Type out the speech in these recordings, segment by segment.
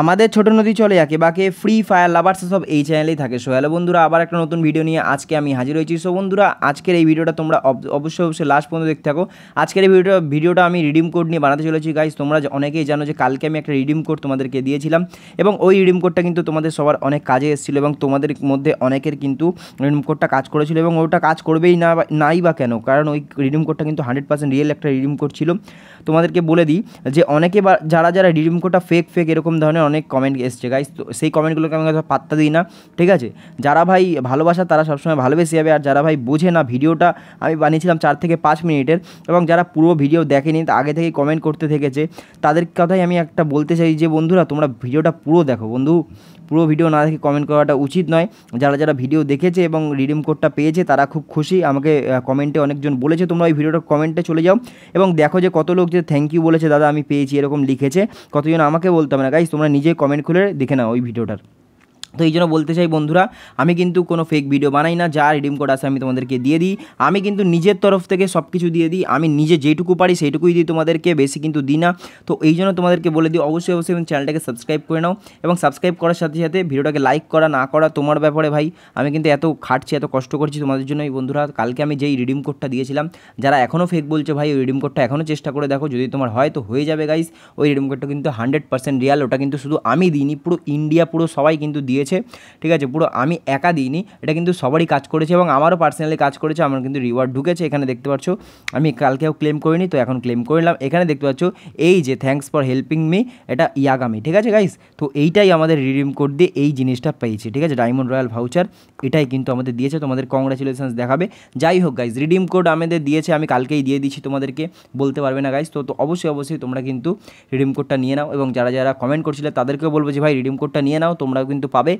আমাদের ছোট নদী চলে আঁকে বাকে ফ্রি ফায়ার লাভার্স সব এই চ্যানেলেই থাকে সো হ্যালো বন্ধুরা আবার একটা নতুন ভিডিও নিয়ে আজকে আমি হাজির হয়েছি সো বন্ধুরা আজকের এই ভিডিওটা তোমরা অবশ্যই অবশ্যই লাস্ট পর্যন্ত দেখতে থাকো আজকের এই ভিডিওটা ভিডিওটা আমি রিডিম কোড নিয়ে বানাতে চলেছি গাইজ তোমরা অনেকেই জানো যে কালকে আমি একটা রিডিম কোড তোমাদেরকে দিয়েছিলাম এবং ওই রিডিম কোডটা কিন্তু তোমাদের সবার অনেক কাজে এসেছিলো এবং তোমাদের মধ্যে অনেকের কিন্তু রিডিম কোডটা কাজ করেছিল এবং ওটা কাজ করবেই না নাই বা কেন কারণ ওই রিডিম কোডটা কিন্তু হান্ড্রেড পার্সেন্ট রিয়েল একটা রিডিম কোড ছিল তোমাদেরকে বলে দিই যে অনেকে যারা যারা রিডিম কোডটা ফেক ফেক এরকম ধরনের ধরনের অনেক কমেন্ট এসছে গাইস তো সেই কমেন্টগুলোকে আমি পাত্তা দিই না ঠিক আছে যারা ভাই ভালোবাসা তারা সবসময় ভালোবেসে যাবে আর যারা ভাই বোঝে না ভিডিওটা আমি বানিয়েছিলাম চার থেকে পাঁচ মিনিটের এবং যারা পুরো ভিডিও দেখেনি আগে থেকে কমেন্ট করতে থেকেছে তাদের কথাই আমি একটা বলতে চাই যে বন্ধুরা তোমরা ভিডিওটা পুরো দেখো বন্ধু পুরো ভিডিও না দেখে কমেন্ট করাটা উচিত নয় যারা যারা ভিডিও দেখেছে এবং রিডিম কোডটা পেয়েছে তারা খুব খুশি আমাকে কমেন্টে অনেকজন বলেছে তোমরা ওই ভিডিওটা কমেন্টে চলে যাও এবং দেখো যে কত লোক যে থ্যাংক ইউ বলেছে দাদা আমি পেয়েছি এরকম লিখেছে কতজন আমাকে বলতে হবে না গাইজ তোমরা তোমরা নিজে কমেন্ট খুলে দেখে নাও ওই ভিডিওটার তো এই জন্য বলতে চাই বন্ধুরা আমি কিন্তু কোনো ফেক ভিডিও বানাই না যা রিডিম কোড আছে আমি তোমাদেরকে দিয়ে দিই আমি কিন্তু নিজের তরফ থেকে সব কিছু দিয়ে দিই আমি নিজে যেটুকু পারি সেইটুকুই দিই তোমাদেরকে বেশি কিন্তু দিই না তো এই জন্য তোমাদেরকে বলে দিই অবশ্যই অবশ্যই চ্যানেলটাকে সাবস্ক্রাইব করে নাও এবং সাবস্ক্রাইব করার সাথে সাথে ভিডিওটাকে লাইক করা না করা তোমার ব্যাপারে ভাই আমি কিন্তু এত খাটছি এত কষ্ট করছি তোমাদের জন্য এই বন্ধুরা কালকে আমি যেই রিডিম কোডটা দিয়েছিলাম যারা এখনও ফেক বলছে ভাই ওই রিডিম কোডটা এখনও চেষ্টা করে দেখো যদি তোমার হয় তো হয়ে যাবে গাইস ওই রিডিম কোডটা কিন্তু হান্ড্রেড পার্সেন্ট রিয়াল ওটা কিন্তু শুধু আমি দিইনি পুরো ইন্ডিয়া পুরো সবাই কিন্তু দিয়ে দিয়েছে ঠিক আছে পুরো আমি একা দিইনি এটা কিন্তু সবারই কাজ করেছে এবং আমারও পার্সোনালি কাজ করেছে আমার কিন্তু রিওয়ার্ড ঢুকেছে এখানে দেখতে পাচ্ছ আমি কালকেও ক্লেম করিনি তো এখন ক্লেম করলাম এখানে দেখতে পাচ্ছ এই যে থ্যাংকস ফর হেল্পিং মি এটা ইয়াগামি ঠিক আছে গাইস তো এইটাই আমাদের রিডিম কোড দিয়ে এই জিনিসটা পেয়েছি ঠিক আছে ডায়মন্ড রয়্যাল ভাউচার এটাই কিন্তু আমাদের দিয়েছে তোমাদের কংগ্রাচুলেশনস দেখাবে যাই হোক গাইস রিডিম কোড আমাদের দিয়েছে আমি কালকেই দিয়ে দিচ্ছি তোমাদেরকে বলতে পারবে না গাইস তো তো অবশ্যই অবশ্যই তোমরা কিন্তু রিডিম কোডটা নিয়ে নাও এবং যারা যারা কমেন্ট করছিলে তাদেরকেও বলবো যে ভাই রিডিম কোডটা নিয়ে নাও তোমরাও কিন্তু পাবে পাবে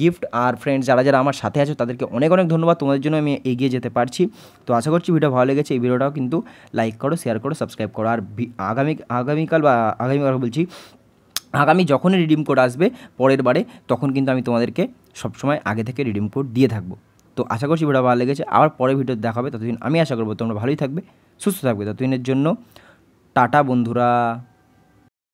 গিফট আর ফ্রেন্ডস যারা যারা আমার সাথে আছো তাদেরকে অনেক অনেক ধন্যবাদ তোমাদের জন্য আমি এগিয়ে যেতে পারছি তো আশা করছি ভিডিও ভালো লেগেছে এই ভিডিওটাও কিন্তু লাইক করো শেয়ার করো সাবস্ক্রাইব করো আর আগামী আগামীকাল বা আগামীকাল বলছি আগামী যখনই রিডিম কোড আসবে পরের বারে তখন কিন্তু আমি তোমাদেরকে সবসময় আগে থেকে রিডিম কোড দিয়ে থাকবো তো আশা করছি ভিডিও ভালো লেগেছে আবার পরে ভিডিও দেখাবে ততদিন আমি আশা করবো তোমরা ভালোই থাকবে সুস্থ থাকবে ততদিনের জন্য টাটা বন্ধুরা